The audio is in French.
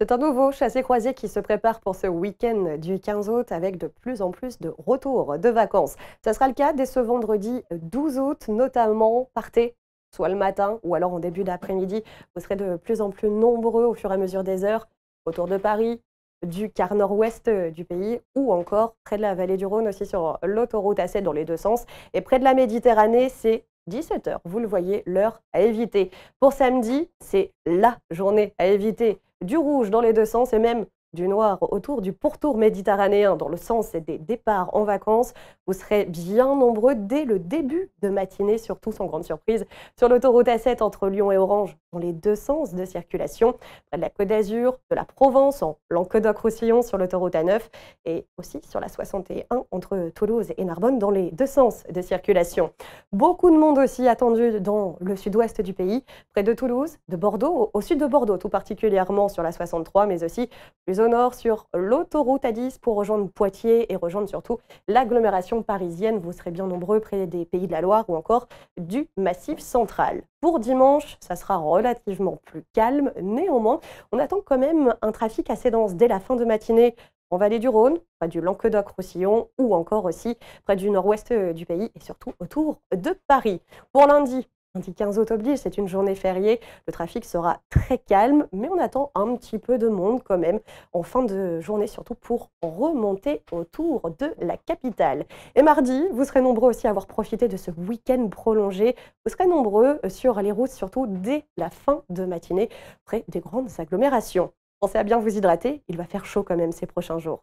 C'est un nouveau chassé-croisé qui se prépare pour ce week-end du 15 août avec de plus en plus de retours de vacances. Ça sera le cas dès ce vendredi 12 août, notamment partez soit le matin ou alors en début d'après-midi. Vous serez de plus en plus nombreux au fur et à mesure des heures autour de Paris, du quart nord-ouest euh, du pays ou encore près de la vallée du Rhône aussi sur l'autoroute A7 dans les deux sens. Et près de la Méditerranée, c'est 17h. Vous le voyez, l'heure à éviter. Pour samedi, c'est la journée à éviter du rouge dans les deux sens et même du Noir autour du pourtour méditerranéen dans le sens des départs en vacances. Vous serez bien nombreux dès le début de matinée, surtout sans grande surprise, sur l'autoroute A7 entre Lyon et Orange dans les deux sens de circulation, près de la Côte d'Azur, de la Provence, en Languedoc-Roussillon sur l'autoroute A9 et aussi sur la 61 entre Toulouse et Narbonne dans les deux sens de circulation. Beaucoup de monde aussi attendu dans le sud-ouest du pays, près de Toulouse, de Bordeaux, au sud de Bordeaux tout particulièrement sur la 63, mais aussi plus au Nord sur l'autoroute A10 pour rejoindre Poitiers et rejoindre surtout l'agglomération parisienne. Vous serez bien nombreux près des Pays de la Loire ou encore du Massif central. Pour dimanche, ça sera relativement plus calme. Néanmoins, on attend quand même un trafic assez dense dès la fin de matinée en vallée du Rhône, près du Languedoc-Roussillon ou encore aussi près du nord-ouest euh, du pays et surtout autour de Paris. Pour lundi, lundi 15 août oblige, c'est une journée fériée. Le trafic sera très calme, mais on attend un petit peu de monde quand même en fin de journée, surtout pour remonter autour de la capitale. Et mardi, vous serez nombreux aussi à avoir profité de ce week-end prolongé. Vous serez nombreux euh, sur les routes, surtout dès la fin de matinée, près des grandes agglomérations. Pensez à bien vous hydrater, il va faire chaud quand même ces prochains jours.